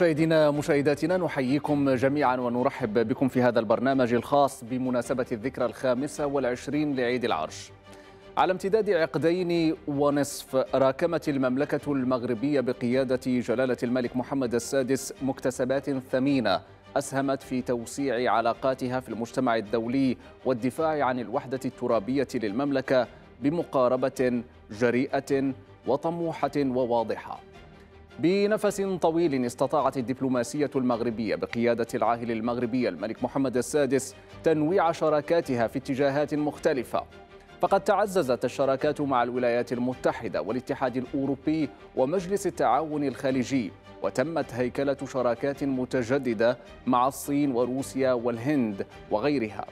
مشاهدينا مشاهداتنا نحييكم جميعا ونرحب بكم في هذا البرنامج الخاص بمناسبة الذكرى الخامسة والعشرين لعيد العرش على امتداد عقدين ونصف راكمت المملكة المغربية بقيادة جلالة الملك محمد السادس مكتسبات ثمينة أسهمت في توسيع علاقاتها في المجتمع الدولي والدفاع عن الوحدة الترابية للمملكة بمقاربة جريئة وطموحة وواضحة بنفس طويل استطاعت الدبلوماسية المغربية بقيادة العاهل المغربي الملك محمد السادس تنويع شراكاتها في اتجاهات مختلفة فقد تعززت الشراكات مع الولايات المتحدة والاتحاد الأوروبي ومجلس التعاون الخليجي وتمت هيكلة شراكات متجددة مع الصين وروسيا والهند وغيرها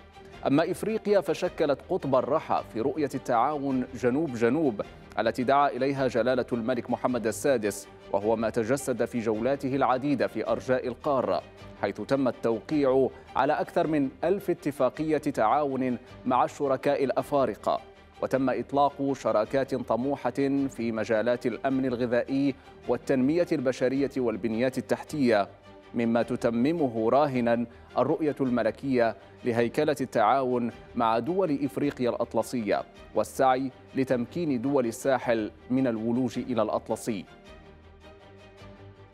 أما إفريقيا فشكلت قطب الرحى في رؤية التعاون جنوب جنوب التي دعا إليها جلالة الملك محمد السادس وهو ما تجسد في جولاته العديدة في أرجاء القارة حيث تم التوقيع على أكثر من ألف اتفاقية تعاون مع الشركاء الأفارقة وتم إطلاق شراكات طموحة في مجالات الأمن الغذائي والتنمية البشرية والبنيات التحتية مما تتممه راهنا الرؤية الملكية لهيكلة التعاون مع دول إفريقيا الأطلسية والسعي لتمكين دول الساحل من الولوج إلى الأطلسي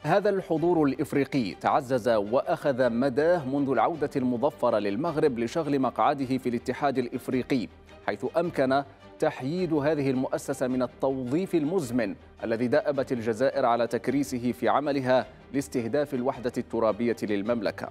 هذا الحضور الإفريقي تعزز وأخذ مداه منذ العودة المظفرة للمغرب لشغل مقعده في الاتحاد الإفريقي حيث أمكن تحييد هذه المؤسسة من التوظيف المزمن الذي دأبت الجزائر على تكريسه في عملها لاستهداف الوحدة الترابية للمملكة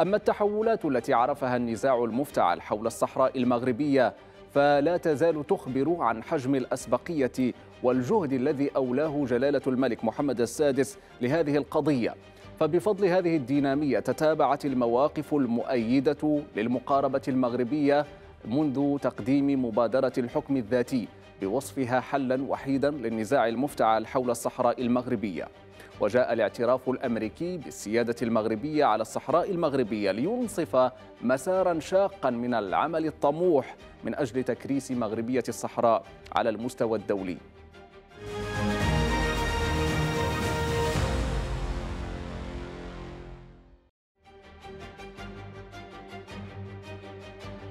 أما التحولات التي عرفها النزاع المفتعل حول الصحراء المغربية فلا تزال تخبر عن حجم الأسبقية والجهد الذي أولاه جلالة الملك محمد السادس لهذه القضية فبفضل هذه الدينامية تتابعت المواقف المؤيدة للمقاربة المغربية منذ تقديم مبادرة الحكم الذاتي بوصفها حلا وحيدا للنزاع المفتعل حول الصحراء المغربية وجاء الاعتراف الأمريكي بالسيادة المغربية على الصحراء المغربية لينصف مسارا شاقا من العمل الطموح من أجل تكريس مغربية الصحراء على المستوى الدولي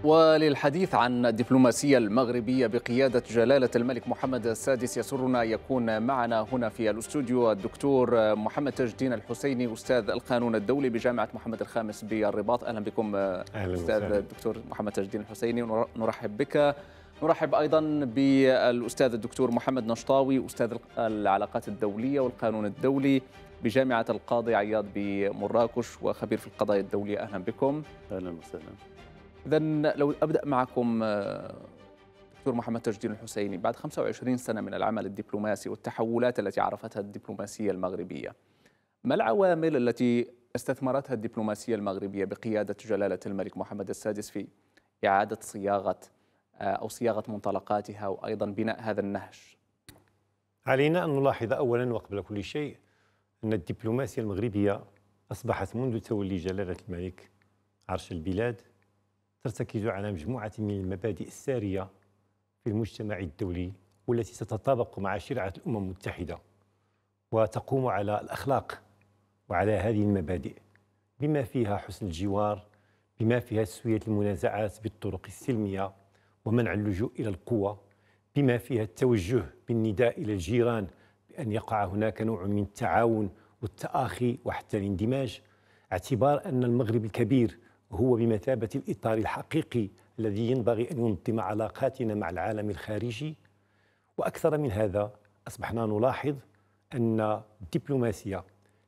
وللحديث عن الدبلوماسية المغربية بقيادة جلالة الملك محمد السادس يسرنا يكون معنا هنا في الاستوديو الدكتور محمد تاج الدين الحسيني أستاذ القانون الدولي بجامعة محمد الخامس بالرباط أهلا بكم أهلا أستاذ وسهلا. الدكتور محمد تاج الدين الحسيني نرحب بك نرحب ايضا بالاستاذ الدكتور محمد نشطاوي استاذ العلاقات الدوليه والقانون الدولي بجامعه القاضي عياض بمراكش وخبير في القضايا الدوليه اهلا بكم اهلا وسهلا إذا لو أبدأ معكم آه، دكتور محمد تجدين الحسيني بعد 25 سنة من العمل الدبلوماسي والتحولات التي عرفتها الدبلوماسية المغربية ما العوامل التي استثمرتها الدبلوماسية المغربية بقيادة جلالة الملك محمد السادس في إعادة صياغة آه، أو صياغة منطلقاتها وأيضا بناء هذا النهج علينا أن نلاحظ أولا وقبل كل شيء أن الدبلوماسية المغربية أصبحت منذ تولي جلالة الملك عرش البلاد ترتكز على مجموعة من المبادئ السارية في المجتمع الدولي والتي تتطابق مع شرعة الأمم المتحدة وتقوم على الأخلاق وعلى هذه المبادئ بما فيها حسن الجوار بما فيها تسوية المنازعات بالطرق السلمية ومنع اللجوء إلى القوة بما فيها التوجه بالنداء إلى الجيران بأن يقع هناك نوع من التعاون والتآخي وحتى الاندماج اعتبار أن المغرب الكبير هو بمثابة الإطار الحقيقي الذي ينبغي أن ينظم علاقاتنا مع العالم الخارجي وأكثر من هذا أصبحنا نلاحظ أن الدبلوماسية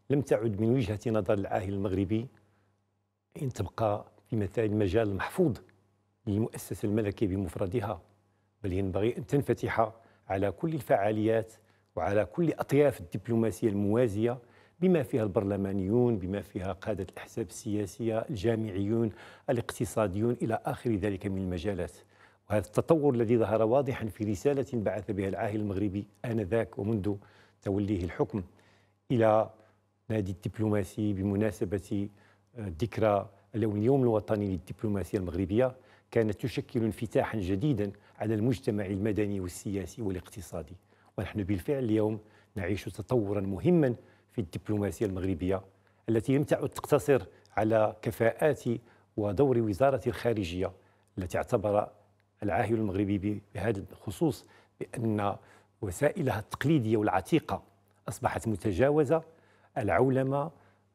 لم تعد من وجهة نظر العاهل المغربي إن تبقى في مثال مجال محفوظ للمؤسسة الملكية بمفردها بل ينبغي أن تنفتح على كل الفعاليات وعلى كل أطياف الدبلوماسية الموازية بما فيها البرلمانيون بما فيها قادة الأحزاب السياسية الجامعيون الاقتصاديون إلى آخر ذلك من المجالات وهذا التطور الذي ظهر واضحا في رسالة بعث بها العاهل المغربي آنذاك ومنذ توليه الحكم إلى نادي الدبلوماسي بمناسبة آه، ذكرى اليوم الوطني للدبلوماسية المغربية كانت تشكل انفتاحا جديدا على المجتمع المدني والسياسي والاقتصادي ونحن بالفعل اليوم نعيش تطورا مهما في الدبلوماسية المغربية التي لم تعد تقتصر على كفاءات ودور وزارة الخارجية التي اعتبر العاهل المغربي بهذا الخصوص بأن وسائلها التقليدية والعتيقة أصبحت متجاوزة العولمة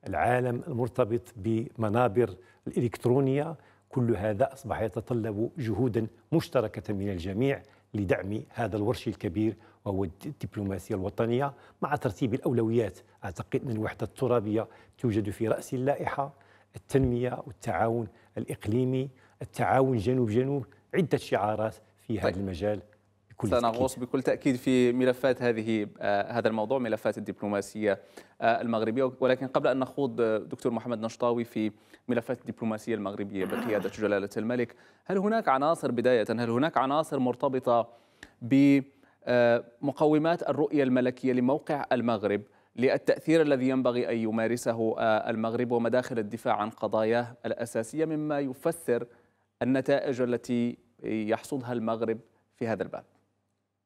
العالم المرتبط بمنابر الإلكترونية كل هذا أصبح يتطلب جهودا مشتركة من الجميع لدعم هذا الورش الكبير وهو الدبلوماسية الوطنية مع ترتيب الأولويات أعتقد أن الوحدة الترابية توجد في رأس اللائحة التنمية والتعاون الإقليمي التعاون جنوب جنوب عدة شعارات في هذا طيب. المجال بكل سنغوص تأكيد. بكل تأكيد في ملفات هذه آه هذا الموضوع ملفات الدبلوماسية آه المغربية ولكن قبل أن نخوض آه، دكتور محمد نشطاوي في ملفات الدبلوماسية المغربية بقيادة جلالة الملك هل هناك عناصر بداية هل هناك عناصر مرتبطة ب مقومات الرؤية الملكية لموقع المغرب للتأثير الذي ينبغي أن يمارسه آه، المغرب ومداخل الدفاع عن قضاياه الأساسية مما يفسر النتائج التي يحصدها المغرب في هذا الباب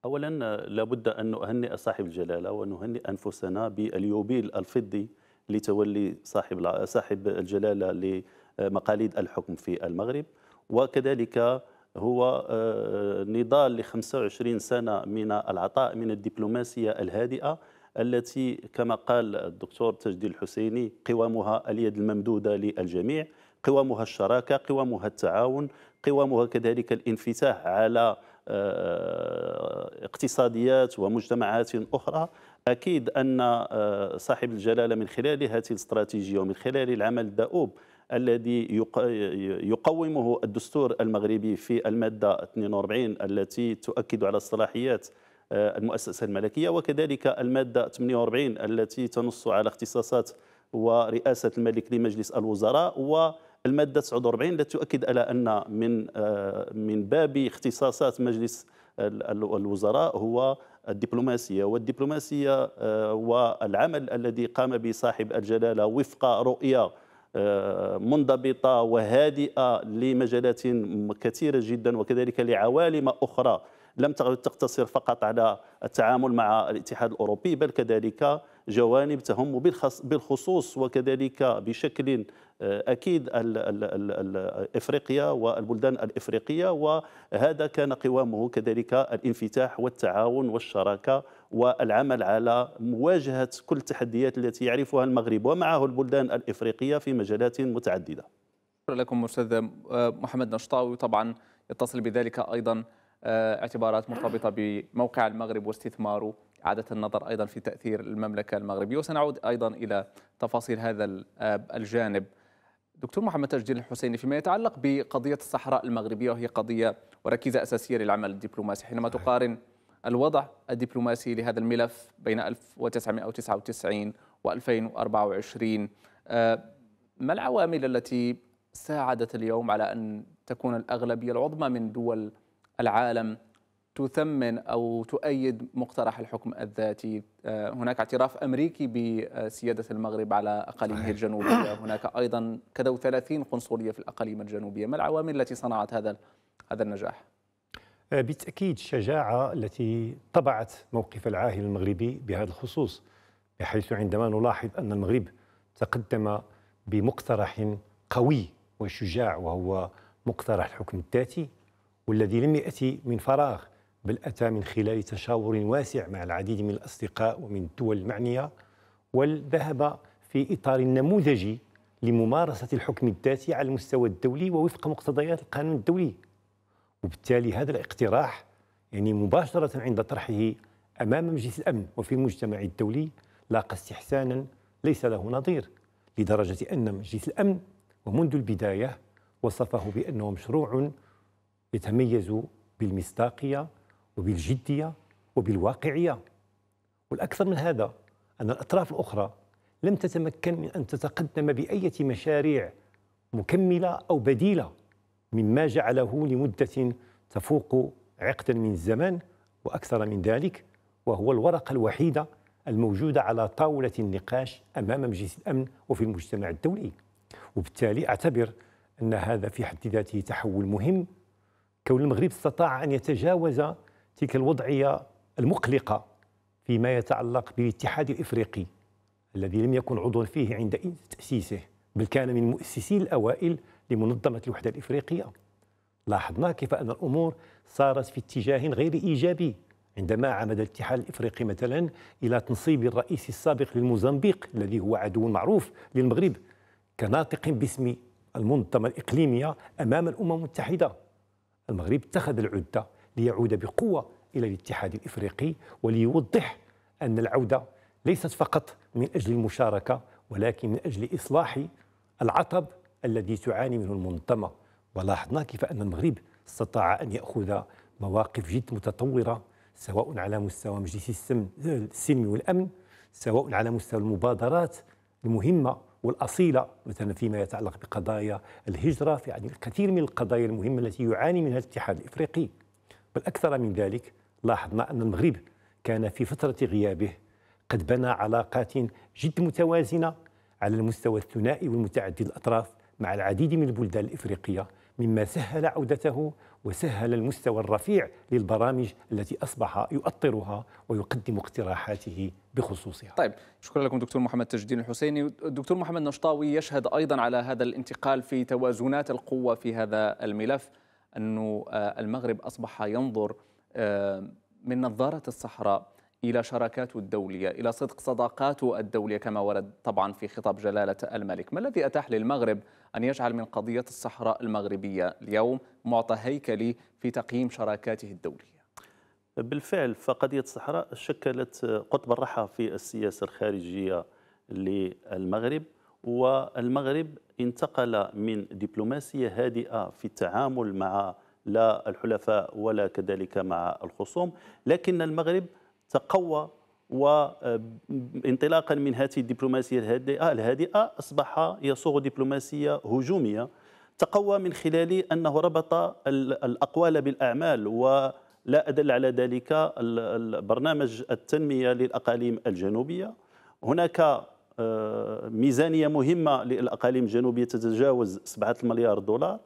أولا آه، لابد أن نهنئ صاحب الجلالة ونهنئ أنفسنا باليوبيل الفضي لتولي صاحب صاحب الجلاله لمقاليد الحكم في المغرب وكذلك هو آه، نضال ل 25 سنة من العطاء من الدبلوماسية الهادئة التي كما قال الدكتور تجدي الحسيني قوامها اليد الممدودة للجميع قوامها الشراكة قوامها التعاون قوامها كذلك الانفتاح على آه، اقتصاديات ومجتمعات أخرى أكيد أن آه، صاحب الجلالة من خلال هذه الاستراتيجية ومن خلال العمل الدؤوب الذي يقومه الدستور المغربي في المادة 42 التي تؤكد على الصلاحيات آه، المؤسسة الملكية وكذلك المادة 48 التي تنص على اختصاصات ورئاسة الملك لمجلس الوزراء و المادة 49 التي تؤكد على أن من آه، من باب اختصاصات مجلس الوزراء هو الدبلوماسية والدبلوماسية آه، والعمل الذي قام به صاحب الجلالة وفق رؤية آه، منضبطه وهادئه لمجالات كثيره جدا وكذلك لعوالم اخرى لم تقتصر فقط على التعامل مع الاتحاد الاوروبي بل كذلك جوانب تهم بالخصوص وكذلك بشكل آه، اكيد افريقيا والبلدان الافريقيه وهذا كان قوامه كذلك الانفتاح والتعاون والشراكه والعمل على مواجهه كل التحديات التي يعرفها المغرب ومعه البلدان الافريقيه في مجالات متعدده. شكرا لكم استاذ آه، محمد نشطاوي طبعا يتصل بذلك ايضا آه، اعتبارات مرتبطه بموقع المغرب واستثماره إعادة النظر أيضا في تأثير المملكة المغربية وسنعود أيضا إلى تفاصيل هذا آه، الجانب دكتور محمد تاج الحسيني فيما يتعلق بقضية الصحراء المغربية وهي قضية وركيزة أساسية للعمل الدبلوماسي حينما تقارن الوضع الدبلوماسي لهذا الملف بين 1999 و 2024 ما العوامل التي ساعدت اليوم على أن تكون الأغلبية العظمى من دول العالم تثمن او تؤيد مقترح الحكم الذاتي آه، هناك اعتراف امريكي بسياده المغرب على اقاليمه الجنوبيه هناك ايضا كذا 30 قنصليه في الاقاليم الجنوبيه ما العوامل التي صنعت هذا هذا النجاح آه، بالتاكيد الشجاعه التي طبعت موقف العاهل المغربي بهذا الخصوص بحيث عندما نلاحظ ان المغرب تقدم بمقترح قوي وشجاع وهو مقترح الحكم الذاتي والذي لم ياتي من فراغ بل أتى من خلال تشاور واسع مع العديد من الأصدقاء ومن الدول المعنية والذهب في إطار نموذجي لممارسة الحكم الذاتي على المستوى الدولي ووفق مقتضيات القانون الدولي وبالتالي هذا الاقتراح يعني مباشرة عند طرحه أمام مجلس الأمن وفي المجتمع الدولي لاقى استحسانا ليس له نظير لدرجة أن مجلس الأمن ومنذ البداية وصفه بأنه مشروع يتميز بالمصداقية وبالجدية وبالواقعية والأكثر من هذا أن الأطراف الأخرى لم تتمكن من أن تتقدم بأية مشاريع مكملة أو بديلة مما جعله لمدة تفوق عقدا من الزمان وأكثر من ذلك وهو الورقة الوحيدة الموجودة على طاولة النقاش أمام مجلس الأمن وفي المجتمع الدولي وبالتالي أعتبر أن هذا في حد ذاته تحول مهم كون المغرب استطاع أن يتجاوز تلك الوضعية المقلقة فيما يتعلق بالاتحاد الإفريقي الذي لم يكن عضوا فيه عند تأسيسه بل كان من مؤسسي الأوائل لمنظمة الوحدة الإفريقية لاحظنا كيف أن الأمور صارت في اتجاه غير إيجابي عندما عمد الاتحاد الإفريقي مثلا إلى تنصيب الرئيس السابق للموزمبيق الذي هو عدو معروف للمغرب كناطق باسم المنظمة الإقليمية أمام الأمم المتحدة المغرب اتخذ العدة ليعود بقوة إلى الاتحاد الإفريقي وليوضح أن العودة ليست فقط من أجل المشاركة ولكن من أجل إصلاح العطب الذي تعاني منه المنظمة ولاحظنا كيف أن المغرب استطاع أن يأخذ مواقف جد متطورة سواء على مستوى مجلس السلم والأمن سواء على مستوى المبادرات المهمة والأصيلة مثلا فيما يتعلق بقضايا الهجرة في يعني الكثير من القضايا المهمة التي يعاني منها الاتحاد الإفريقي بل أكثر من ذلك لاحظنا أن المغرب كان في فترة غيابه قد بنى علاقات جد متوازنة على المستوى الثنائي والمتعدد الأطراف مع العديد من البلدان الإفريقية مما سهل عودته وسهل المستوى الرفيع للبرامج التي أصبح يؤطرها ويقدم اقتراحاته بخصوصها طيب شكرا لكم دكتور محمد تجدين الحسيني دكتور محمد نشطاوي يشهد أيضا على هذا الانتقال في توازنات القوة في هذا الملف أنه آه، المغرب أصبح ينظر آه، من نظارة الصحراء إلى شراكاته الدولية إلى صدق صداقاته الدولية كما ورد طبعا في خطاب جلالة الملك ما الذي أتاح للمغرب أن يجعل من قضية الصحراء المغربية اليوم معطى هيكلي في تقييم شراكاته الدولية بالفعل فقضية الصحراء شكلت قطب الرحى في السياسة الخارجية للمغرب والمغرب انتقل من دبلوماسية هادئة في التعامل مع لا الحلفاء ولا كذلك مع الخصوم لكن المغرب تقوى وانطلاقا من هذه الدبلوماسية الهادئة, الهادئة أصبح يصوغ دبلوماسية هجومية تقوى من خلال أنه ربط الأقوال بالأعمال و لا أدل على ذلك برنامج التنمية للأقاليم الجنوبية هناك آه، ميزانيه مهمه للاقاليم الجنوبيه تتجاوز 7 مليار دولار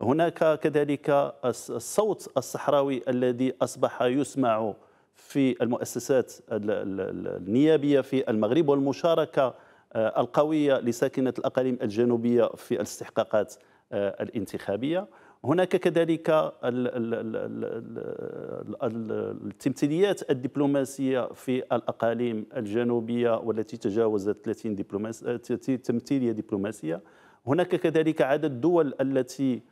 هناك كذلك الصوت الصحراوي الذي اصبح يسمع في المؤسسات النيابيه في المغرب والمشاركه آه، القويه لساكنه الاقاليم الجنوبيه في الاستحقاقات آه، الانتخابيه هناك كذلك التمثيليات الدبلوماسية في الأقاليم الجنوبية والتي تجاوزت 30 تمثيلية دبلوماسية هناك كذلك عدد دول التي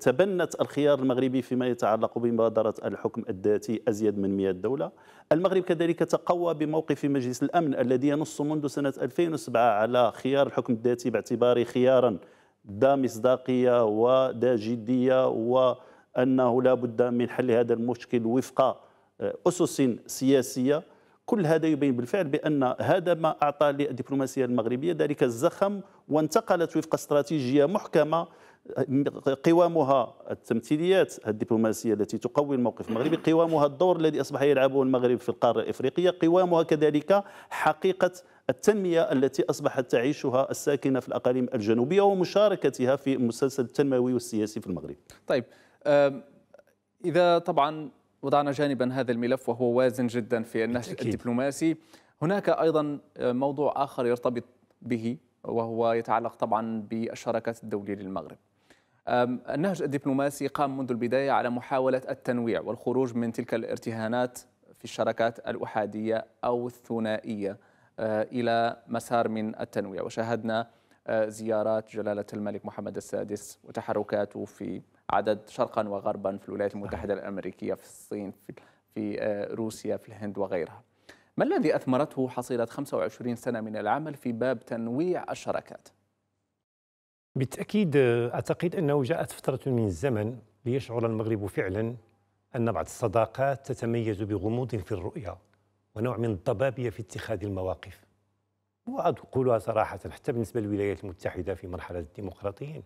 تبنت الخيار المغربي فيما يتعلق بمبادرة الحكم الذاتي أزيد من 100 دولة المغرب كذلك تقوى بموقف مجلس الأمن الذي ينص منذ سنة 2007 على خيار الحكم الذاتي باعتباره خيارا ذا مصداقيه وذا جديه وانه لا بد من حل هذا المشكل وفق آه، اسس سياسيه كل هذا يبين بالفعل بان هذا ما اعطى للدبلوماسيه المغربيه ذلك الزخم وانتقلت وفق استراتيجيه محكمه آه، قوامها التمثيليات الدبلوماسيه التي تقوي الموقف المغربي، قوامها الدور الذي اصبح يلعبه المغرب في القاره الافريقيه، قوامها كذلك حقيقه التنمية التي أصبحت تعيشها الساكنة في الأقاليم الجنوبية ومشاركتها في المسلسل التنموي والسياسي في المغرب طيب إذا طبعا وضعنا جانبا هذا الملف وهو وازن جدا في النهج الدبلوماسي هناك أيضا آه، موضوع آخر يرتبط به وهو يتعلق طبعا بالشراكات الدولية للمغرب النهج الدبلوماسي قام منذ البداية على محاولة التنويع والخروج من تلك الارتهانات في الشراكات الأحادية أو الثنائية آه، إلى مسار من التنويع وشاهدنا آه، زيارات جلالة الملك محمد السادس وتحركاته في عدد شرقا وغربا في الولايات المتحدة نعم. الأمريكية في الصين في, في آه، روسيا في الهند وغيرها ما الذي أثمرته حصيلة 25 سنة من العمل في باب تنويع الشراكات؟ بالتأكيد أعتقد أنه جاءت فترة من الزمن ليشعر المغرب فعلا أن بعض الصداقات تتميز بغموض في الرؤية ونوع من الضبابيه في اتخاذ المواقف وأقولها صراحة حتى بالنسبة للولايات المتحدة في مرحلة الديمقراطيين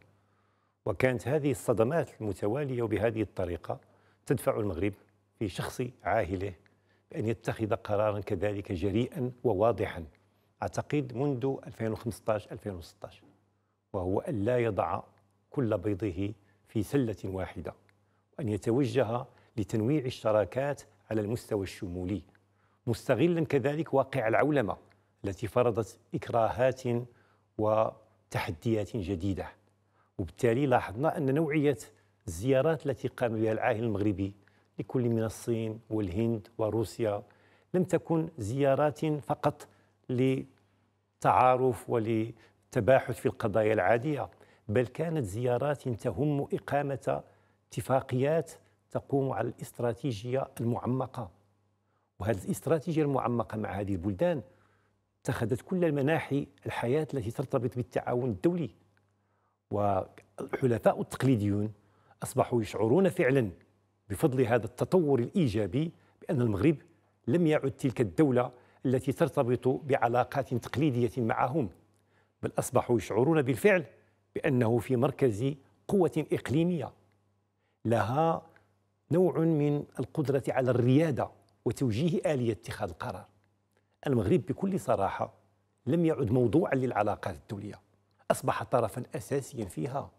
وكانت هذه الصدمات المتوالية وبهذه الطريقة تدفع المغرب في شخص عاهله بأن يتخذ قرارا كذلك جريئا وواضحا أعتقد منذ 2015-2016 وهو أن لا يضع كل بيضه في سلة واحدة وأن يتوجه لتنويع الشراكات على المستوى الشمولي مستغلا كذلك واقع العولمه التي فرضت اكراهات وتحديات جديده وبالتالي لاحظنا ان نوعيه الزيارات التي قام بها العاهل المغربي لكل من الصين والهند وروسيا لم تكن زيارات فقط لتعارف وللتباحث في القضايا العاديه بل كانت زيارات تهم اقامه اتفاقيات تقوم على الاستراتيجيه المعمقه وهذه الاستراتيجية المعمقة مع هذه البلدان اتخذت كل المناحي الحياة التي ترتبط بالتعاون الدولي والحلفاء التقليديون أصبحوا يشعرون فعلا بفضل هذا التطور الإيجابي بأن المغرب لم يعد تلك الدولة التي ترتبط بعلاقات تقليدية معهم بل أصبحوا يشعرون بالفعل بأنه في مركز قوة إقليمية لها نوع من القدرة على الريادة وتوجيه آلية اتخاذ القرار المغرب بكل صراحة لم يعد موضوعا للعلاقات الدولية أصبح طرفا أساسيا فيها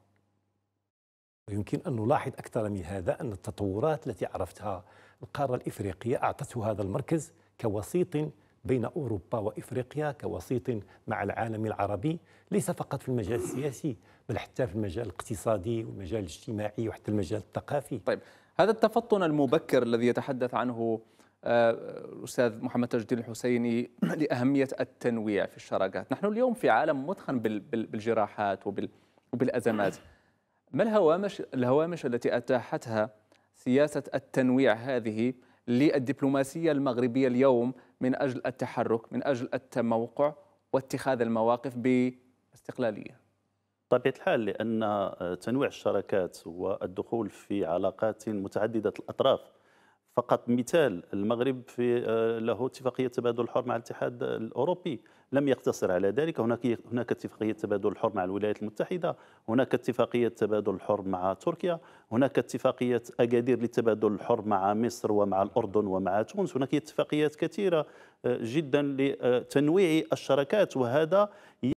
ويمكن أن نلاحظ أكثر من هذا أن التطورات التي عرفتها القارة الإفريقية أعطته هذا المركز كوسيط بين أوروبا وإفريقيا كوسيط مع العالم العربي ليس فقط في المجال السياسي بل حتى في المجال الاقتصادي والمجال الاجتماعي وحتى المجال الثقافي طيب هذا التفطن المبكر الذي يتحدث عنه آه، الأستاذ محمد تاج الدين الحسيني لأهمية التنويع في الشراكات نحن اليوم في عالم متخن بالجراحات وبالأزمات ما الهوامش, الهوامش التي أتاحتها سياسة التنويع هذه للدبلوماسية المغربية اليوم من أجل التحرك من أجل التموقع واتخاذ المواقف باستقلالية بطبيعة الحال لأن تنويع الشراكات والدخول في علاقات متعددة الأطراف فقط مثال المغرب في آه، له اتفاقيه تبادل حر مع الاتحاد الاوروبي لم يقتصر على ذلك هناك هناك اتفاقيه تبادل حر مع الولايات المتحده هناك اتفاقيه تبادل حر مع تركيا هناك اتفاقيه اكادير للتبادل الحر مع مصر ومع الاردن ومع تونس هناك اتفاقيات كثيره آه، جدا لتنويع الشراكات وهذا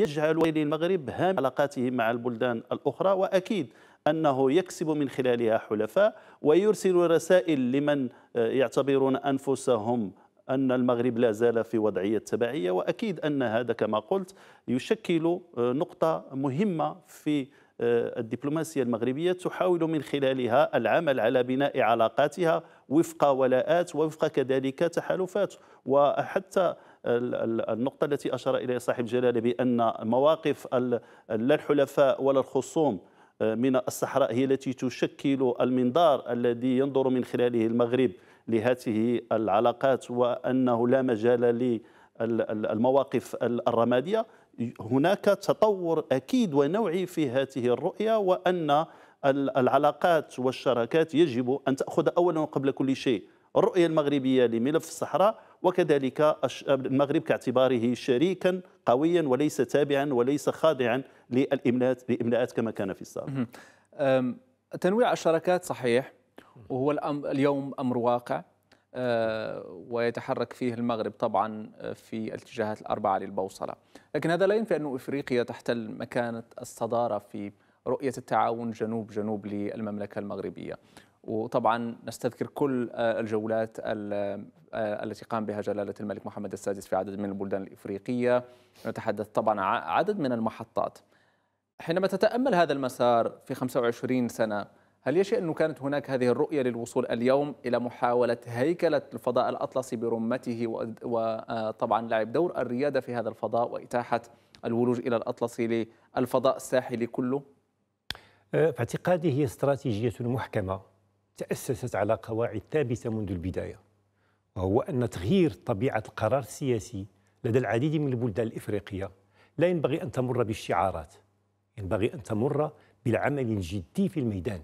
يجعل المغرب هام علاقاته مع البلدان الاخرى واكيد أنه يكسب من خلالها حلفاء ويرسل رسائل لمن آه، يعتبرون أنفسهم أن المغرب لا زال في وضعية تبعية وأكيد أن هذا كما قلت يشكل آه، نقطة مهمة في آه، الدبلوماسية المغربية تحاول من خلالها العمل على بناء علاقاتها وفق ولاءات ووفق كذلك تحالفات وحتى النقطة التي أشار إليها صاحب جلالة بأن مواقف لا الحلفاء ولا الخصوم من الصحراء هي التي تشكل المنظار الذي ينظر من خلاله المغرب لهذه العلاقات وأنه لا مجال للمواقف الرمادية هناك تطور أكيد ونوعي في هذه الرؤية وأن العلاقات والشراكات يجب أن تأخذ أولا قبل كل شيء الرؤية المغربية لملف الصحراء وكذلك المغرب كاعتباره شريكا قويا وليس تابعا وليس خاضعا للإملاءات كما كان في السابق تنويع الشراكات صحيح وهو اليوم أمر واقع أه، ويتحرك فيه المغرب طبعا أه، في الاتجاهات الأربعة للبوصلة لكن هذا لا ينفي أن إفريقيا تحتل مكانة الصدارة في رؤية التعاون جنوب جنوب للمملكة المغربية وطبعا نستذكر كل آه، الجولات آه، التي قام بها جلالة الملك محمد السادس في عدد من البلدان الإفريقية نتحدث طبعا عدد من المحطات حينما تتأمل هذا المسار في 25 سنة هل يشيء أنه كانت هناك هذه الرؤية للوصول اليوم إلى محاولة هيكلة الفضاء الأطلسي برمته وطبعا آه، لعب دور الريادة في هذا الفضاء وإتاحة الولوج إلى الأطلسي للفضاء الساحلي كله؟ في اعتقادي هي استراتيجية محكمة تأسست على قواعد ثابتة منذ البداية وهو أن تغيير طبيعة القرار السياسي لدى العديد من البلدان الإفريقية لا ينبغي أن تمر بالشعارات ينبغي أن تمر بالعمل الجدي في الميدان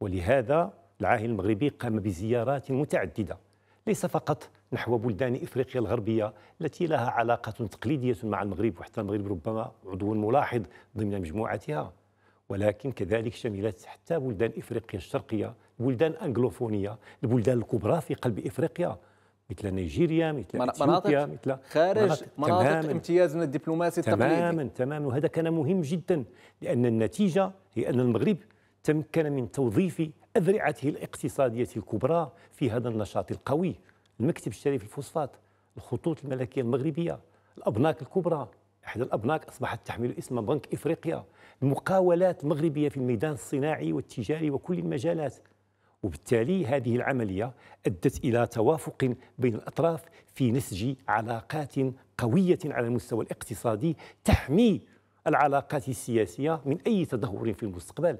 ولهذا العاهل المغربي قام بزيارات متعددة ليس فقط نحو بلدان افريقيا الغربيه التي لها علاقه تقليديه مع المغرب وحتى المغرب ربما عضو ملاحظ ضمن مجموعتها ولكن كذلك شملت حتى بلدان افريقيا الشرقيه، بلدان انجلوفونيه، البلدان الكبرى في قلب افريقيا مثل نيجيريا مثل اثيوبيا مثل خارج مناطق, مناطق امتيازنا الدبلوماسي التقليدي تماما تماما وهذا كان مهم جدا لان النتيجه هي ان المغرب تمكن من توظيف اذرعته الاقتصاديه الكبرى في هذا النشاط القوي المكتب الشريف الفوسفات الخطوط الملكيه المغربيه الابناك الكبرى إحدى الأبناك أصبحت تحمل اسم بنك إفريقيا المقاولات مغربية في الميدان الصناعي والتجاري وكل المجالات وبالتالي هذه العملية أدت إلى توافق بين الأطراف في نسج علاقات قوية على المستوى الاقتصادي تحمي العلاقات السياسية من أي تدهور في المستقبل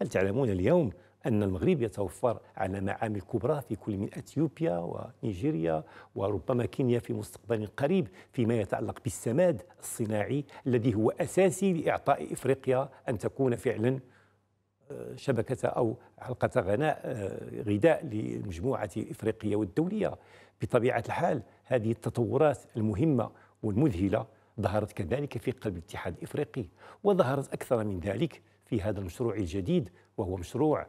هل تعلمون اليوم أن المغرب يتوفر على معامل كبرى في كل من أثيوبيا ونيجيريا وربما كينيا في مستقبل قريب فيما يتعلق بالسماد الصناعي الذي هو أساسي لإعطاء إفريقيا أن تكون فعلا آه، شبكة أو حلقة غناء آه، غذاء للمجموعة الإفريقية والدولية بطبيعة الحال هذه التطورات المهمة والمذهلة ظهرت كذلك في قلب الاتحاد الإفريقي وظهرت أكثر من ذلك في هذا المشروع الجديد وهو مشروع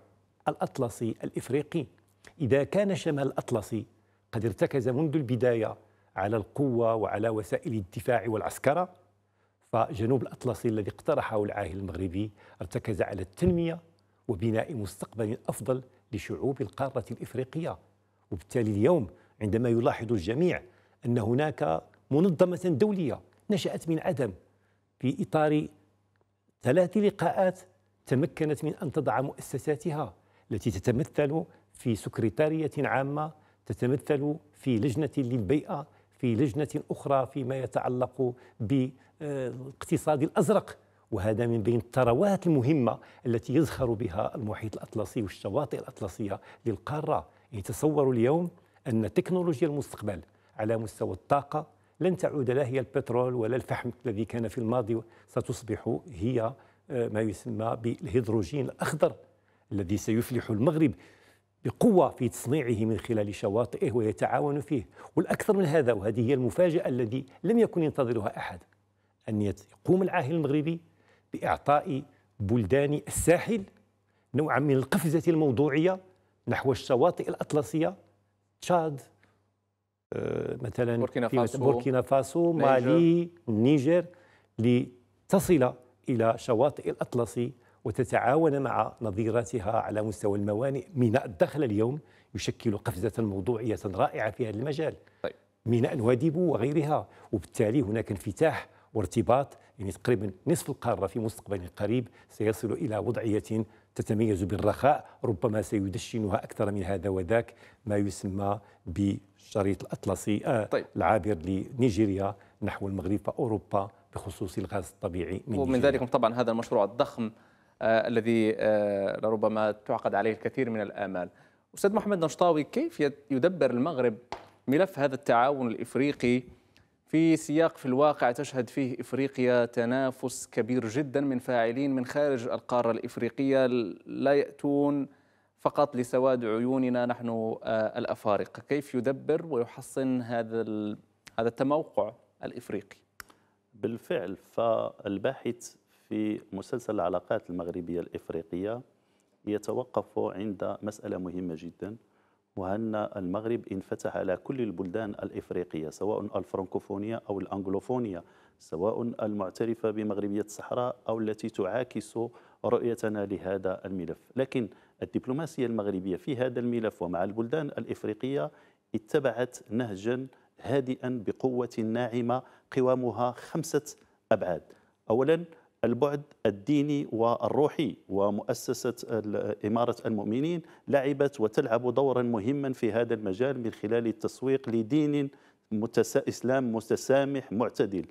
الأطلسي الإفريقي إذا كان شمال الأطلسي قد ارتكز منذ البداية على القوة وعلى وسائل الدفاع والعسكرة فجنوب الأطلسي الذي اقترحه العاهل المغربي ارتكز على التنمية وبناء مستقبل أفضل لشعوب القارة الإفريقية وبالتالي اليوم عندما يلاحظ الجميع أن هناك منظمة دولية نشأت من عدم في إطار ثلاث لقاءات تمكنت من أن تضع مؤسساتها التي تتمثل في سكرتارية عامة تتمثل في لجنة للبيئة في لجنة أخرى فيما يتعلق بالاقتصاد الأزرق وهذا من بين الثروات المهمة التي يزخر بها المحيط الأطلسي والشواطئ الأطلسية للقارة يتصور اليوم أن تكنولوجيا المستقبل على مستوى الطاقة لن تعود لا هي البترول ولا الفحم الذي كان في الماضي ستصبح هي آه، ما يسمى بالهيدروجين الأخضر الذي سيفلح المغرب بقوة في تصنيعه من خلال شواطئه ويتعاون فيه والأكثر من هذا وهذه هي المفاجأة الذي لم يكن ينتظرها أحد أن يقوم العاهل المغربي بإعطاء بلدان الساحل نوعا من القفزة الموضوعية نحو الشواطئ الأطلسية تشاد آه، مثلا بوركينا فاسو, بوركينا فاسو مالي النيجر لتصل إلى شواطئ الأطلسي وتتعاون مع نظيرتها على مستوى الموانئ ميناء الدخل اليوم يشكل قفزة موضوعية رائعة في هذا المجال طيب. ميناء وادي وغيرها وبالتالي هناك انفتاح وارتباط يعني تقريبا نصف القارة في مستقبل قريب سيصل إلى وضعية تتميز بالرخاء ربما سيدشنها أكثر من هذا وذاك ما يسمى بالشريط الأطلسي آه طيب. العابر لنيجيريا نحو المغرب فأوروبا بخصوص الغاز الطبيعي من ومن ذلك طبعا هذا المشروع الضخم آه، الذي آه، لربما تعقد عليه الكثير من الآمال أستاذ محمد نشطاوي كيف يدبر المغرب ملف هذا التعاون الإفريقي في سياق في الواقع تشهد فيه إفريقيا تنافس كبير جدا من فاعلين من خارج القارة الإفريقية لا يأتون فقط لسواد عيوننا نحن آه، الأفارقة كيف يدبر ويحصن هذا هذا التموقع الإفريقي بالفعل فالباحث في مسلسل العلاقات المغربية الإفريقية يتوقف عند مسألة مهمة جدا وأن المغرب انفتح على كل البلدان الإفريقية سواء الفرنكوفونية أو الأنجلوفونية سواء المعترفة بمغربية الصحراء أو التي تعاكس رؤيتنا لهذا الملف لكن الدبلوماسية المغربية في هذا الملف ومع البلدان الإفريقية اتبعت نهجا هادئا بقوة ناعمة قوامها خمسة أبعاد أولا البعد الديني والروحي ومؤسسة إمارة المؤمنين لعبت وتلعب دورا مهما في هذا المجال من خلال التسويق لدين متس... إسلام متسامح معتدل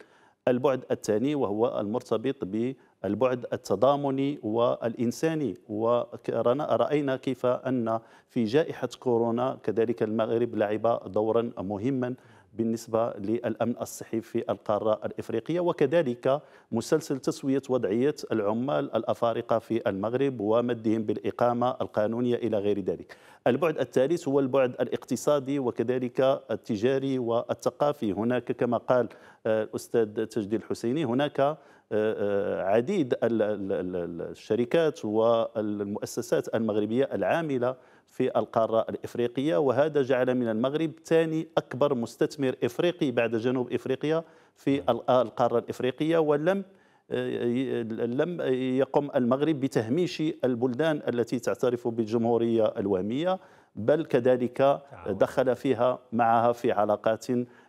البعد الثاني وهو المرتبط بالبعد التضامني والإنساني ورأينا كيف أن في جائحة كورونا كذلك المغرب لعب دورا مهما بالنسبة للأمن الصحي في القارة الإفريقية وكذلك مسلسل تسوية وضعية العمال الأفارقة في المغرب ومدهم بالإقامة القانونية إلى غير ذلك البعد الثالث هو البعد الاقتصادي وكذلك التجاري والثقافي هناك كما قال آه، الأستاذ تجدي الحسيني هناك آه، آه، عديد الشركات والمؤسسات المغربية العاملة في القارة الإفريقية وهذا جعل من المغرب ثاني أكبر مستثمر إفريقي بعد جنوب إفريقيا في نعم. القارة الإفريقية ولم آه، لم يقم المغرب بتهميش البلدان التي تعترف بالجمهورية الوهمية بل كذلك دخل فيها معها في علاقات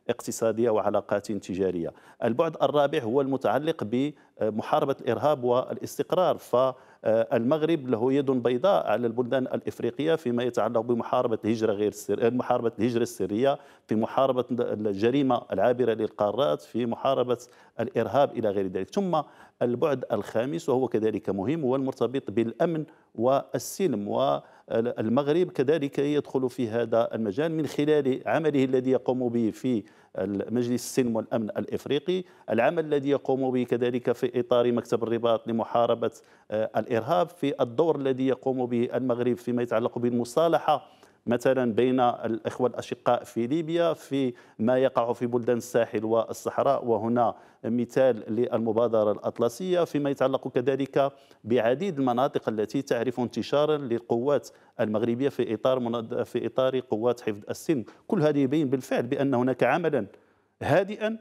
اقتصادية وعلاقات تجارية البعد الرابع هو المتعلق بمحاربة الإرهاب والاستقرار ف آه، المغرب له يد بيضاء على البلدان الافريقيه فيما يتعلق بمحاربه الهجره غير السر... آه، محاربه الهجره السريه في محاربه الجريمه العابره للقارات في محاربه الارهاب الى غير ذلك ثم البعد الخامس وهو كذلك مهم والمرتبط بالأمن والسلم والمغرب كذلك يدخل في هذا المجال من خلال عمله الذي يقوم به في مجلس السلم والأمن الإفريقي العمل الذي يقوم به كذلك في إطار مكتب الرباط لمحاربة الإرهاب في الدور الذي يقوم به المغرب فيما يتعلق بالمصالحة مثلا بين الإخوة الأشقاء في ليبيا في ما يقع في بلدان الساحل والصحراء وهنا مثال للمبادرة الأطلسية فيما يتعلق كذلك بعديد المناطق التي تعرف انتشارا للقوات المغربية في إطار في إطار قوات حفظ السلم كل هذا يبين بالفعل بأن هناك عملا هادئا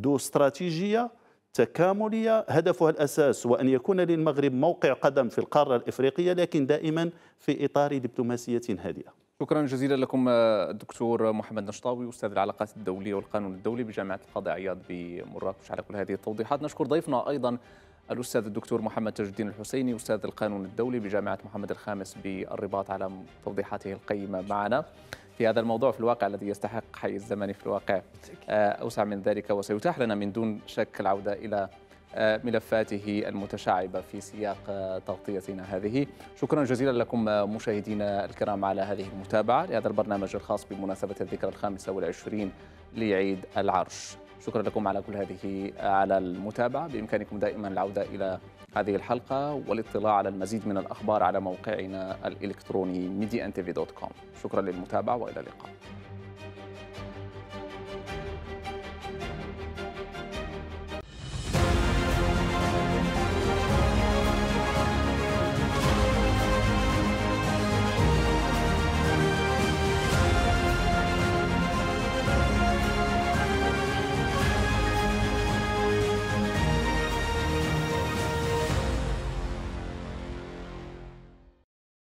ذو استراتيجية تكاملية هدفها الأساس وأن يكون للمغرب موقع قدم في القارة الإفريقية لكن دائما في إطار دبلوماسية هادئة شكرا جزيلا لكم آه، الدكتور محمد نشطاوي استاذ العلاقات الدوليه والقانون الدولي بجامعه القاضي عياض بمراكش على كل هذه التوضيحات نشكر ضيفنا ايضا الاستاذ الدكتور محمد تاج الدين الحسيني استاذ القانون الدولي بجامعه محمد الخامس بالرباط على توضيحاته القيمه معنا في هذا الموضوع في الواقع الذي يستحق حي الزمن في الواقع آه، اوسع من ذلك وسيتاح لنا من دون شك العوده الى ملفاته المتشعبة في سياق تغطيتنا هذه شكرا جزيلا لكم مشاهدينا الكرام على هذه المتابعة لهذا البرنامج الخاص بمناسبة الذكرى الخامسة والعشرين لعيد العرش شكرا لكم على كل هذه على المتابعة بإمكانكم دائما العودة إلى هذه الحلقة والاطلاع على المزيد من الأخبار على موقعنا الإلكتروني mediantv.com شكرا للمتابعة وإلى اللقاء